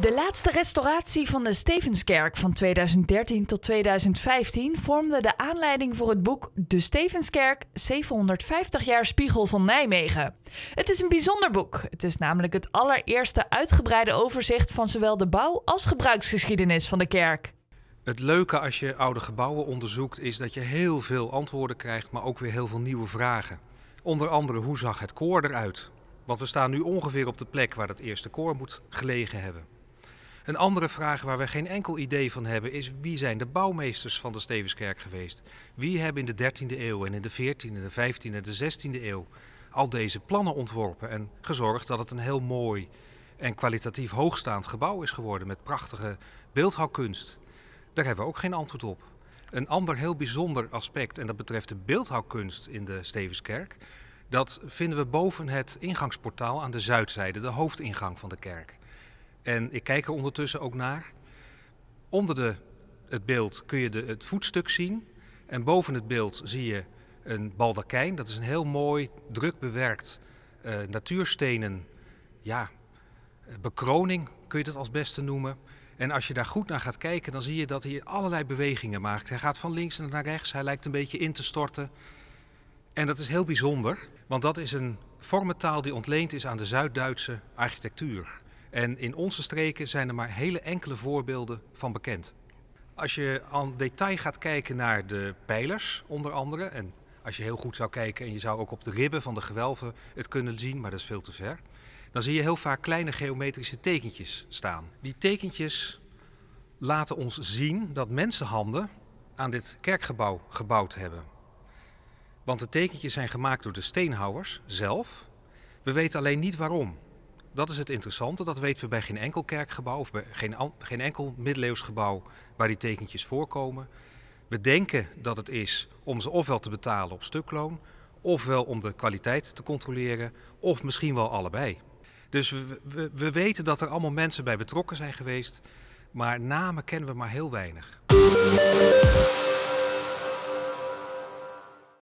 De laatste restauratie van de Stevenskerk van 2013 tot 2015 vormde de aanleiding voor het boek De Stevenskerk 750 jaar Spiegel van Nijmegen. Het is een bijzonder boek. Het is namelijk het allereerste uitgebreide overzicht van zowel de bouw als gebruiksgeschiedenis van de kerk. Het leuke als je oude gebouwen onderzoekt is dat je heel veel antwoorden krijgt, maar ook weer heel veel nieuwe vragen. Onder andere hoe zag het koor eruit? Want we staan nu ongeveer op de plek waar het eerste koor moet gelegen hebben. Een andere vraag waar we geen enkel idee van hebben is wie zijn de bouwmeesters van de Stevenskerk geweest? Wie hebben in de 13e eeuw en in de 14e, de 15e en de 16e eeuw al deze plannen ontworpen en gezorgd dat het een heel mooi en kwalitatief hoogstaand gebouw is geworden met prachtige beeldhouwkunst? Daar hebben we ook geen antwoord op. Een ander heel bijzonder aspect, en dat betreft de beeldhouwkunst in de Stevenskerk, dat vinden we boven het ingangsportaal aan de zuidzijde, de hoofdingang van de kerk. En ik kijk er ondertussen ook naar. Onder de, het beeld kun je de, het voetstuk zien. En boven het beeld zie je een baldakijn. Dat is een heel mooi, druk bewerkt eh, natuurstenen. Ja, eh, bekroning kun je dat als beste noemen. En als je daar goed naar gaat kijken, dan zie je dat hij allerlei bewegingen maakt. Hij gaat van links naar rechts, hij lijkt een beetje in te storten. En dat is heel bijzonder, want dat is een vormentaal die ontleend is aan de Zuid-Duitse architectuur. En in onze streken zijn er maar hele enkele voorbeelden van bekend. Als je aan detail gaat kijken naar de pijlers, onder andere, en als je heel goed zou kijken en je zou ook op de ribben van de gewelven het kunnen zien, maar dat is veel te ver, dan zie je heel vaak kleine geometrische tekentjes staan. Die tekentjes laten ons zien dat mensenhanden aan dit kerkgebouw gebouwd hebben. Want de tekentjes zijn gemaakt door de steenhouwers zelf. We weten alleen niet waarom dat is het interessante. Dat weten we bij geen enkel kerkgebouw of bij geen, geen enkel middeleeuws gebouw waar die tekentjes voorkomen. We denken dat het is om ze ofwel te betalen op stukloon, ofwel om de kwaliteit te controleren, of misschien wel allebei. Dus we, we, we weten dat er allemaal mensen bij betrokken zijn geweest, maar namen kennen we maar heel weinig.